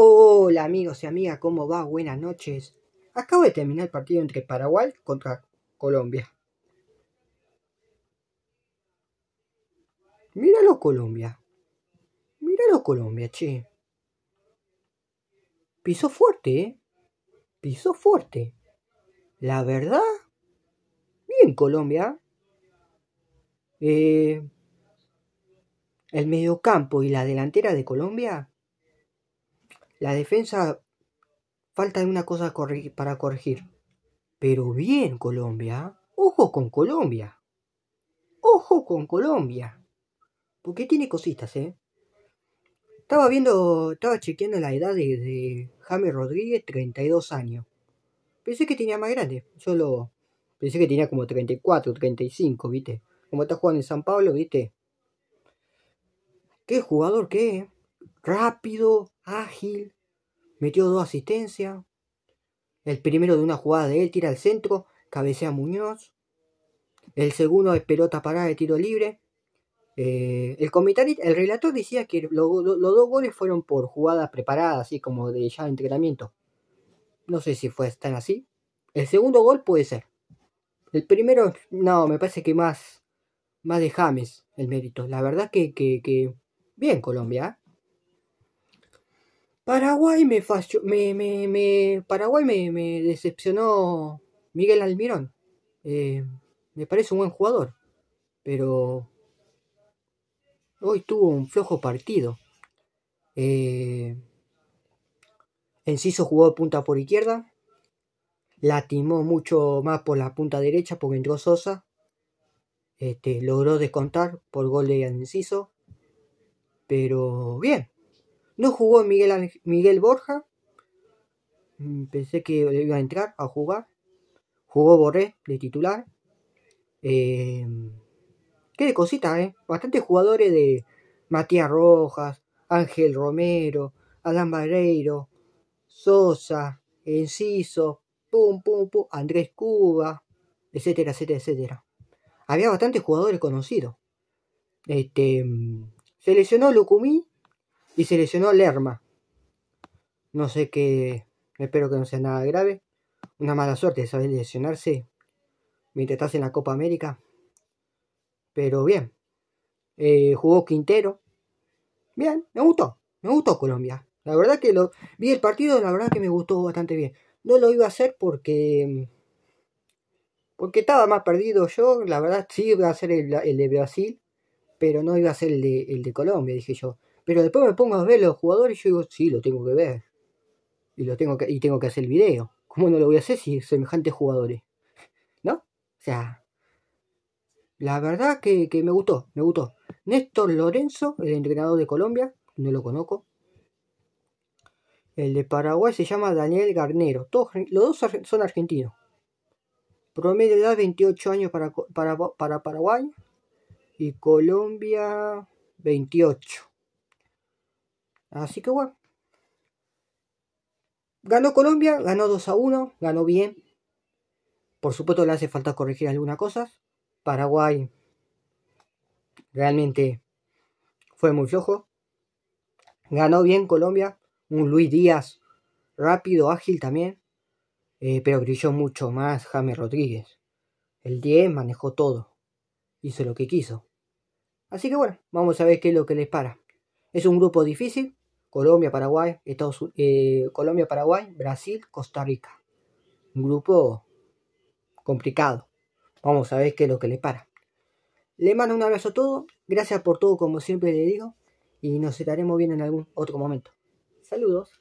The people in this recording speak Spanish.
Hola amigos y amigas, ¿cómo va? Buenas noches. Acabo de terminar el partido entre Paraguay contra Colombia. Míralo Colombia. Míralo Colombia, che. Piso fuerte, ¿eh? Piso fuerte. La verdad, bien Colombia. Eh, el mediocampo y la delantera de Colombia la defensa falta de una cosa para corregir. Pero bien, Colombia. Ojo con Colombia. Ojo con Colombia. Porque tiene cositas, ¿eh? Estaba viendo, estaba chequeando la edad de, de James Rodríguez, 32 años. Pensé que tenía más grande. Solo pensé que tenía como 34, 35, ¿viste? Como está jugando en San Pablo, ¿viste? Qué jugador que es. ¿eh? rápido, ágil, metió dos asistencias. El primero de una jugada de él tira al centro, cabecea Muñoz. El segundo es pelota parada de tiro libre. Eh, el el relator decía que los dos goles fueron por jugadas preparadas, así como de ya entrenamiento. No sé si fue tan así. El segundo gol puede ser. El primero, no, me parece que más, más de James el mérito. La verdad que bien Colombia. ¿eh? Paraguay me Paraguay me, decepcionó Miguel Almirón. Eh, me parece un buen jugador, pero hoy tuvo un flojo partido. Eh, Enciso jugó punta por izquierda, latimó mucho más por la punta derecha porque entró Sosa. Este, logró descontar por gol de Enciso, pero bien, no jugó Miguel, Miguel Borja. Mm, pensé que le iba a entrar a jugar. Jugó Borré de titular. Em, qué cosita, ¿eh? Bastantes jugadores de Matías Rojas, Ángel Romero, Alan Barreiro, Sosa, Enciso, pum, pum, pum, Andrés Cuba, etcétera, etcétera, etcétera. Había bastantes jugadores conocidos. Este, mm, seleccionó y se lesionó Lerma. No sé qué, espero que no sea nada grave. Una mala suerte saber lesionarse mientras estás en la Copa América. Pero bien, eh, jugó Quintero. Bien, me gustó, me gustó Colombia. La verdad que lo vi el partido, la verdad que me gustó bastante bien. No lo iba a hacer porque porque estaba más perdido yo, la verdad sí iba a ser el, de Brasil, pero no iba a ser el de, el de Colombia, dije yo. Pero después me pongo a ver los jugadores y yo digo, sí, lo tengo que ver. Y, lo tengo que, y tengo que hacer el video. ¿Cómo no lo voy a hacer si semejantes jugadores? ¿No? O sea, la verdad que, me gustó, me gustó. Néstor Lorenzo, el entrenador de Colombia, no lo conozco. El de Paraguay se llama Daniel Garnero. los dos son argentinos. Promedio de edad 28 años para, para, para Paraguay y Colombia 28. Así que bueno. Ganó Colombia, ganó 2 a 1, ganó bien. Por supuesto le hace falta corregir algunas cosas. Paraguay realmente fue muy flojo. Ganó bien Colombia, un Luis Díaz rápido, ágil también, eh, pero brilló mucho más James Rodríguez. El 10 manejó todo, hizo lo que quiso. Así que bueno, vamos a ver qué es lo que les para. Es un grupo difícil, Colombia, Paraguay, Estados, eh, Colombia, Paraguay, Brasil, Costa Rica. Un grupo complicado. Vamos a ver qué es lo que le para. Le mando un abrazo a todos. Gracias por todo, como siempre le digo. Y nos estaremos bien en algún otro momento. Saludos.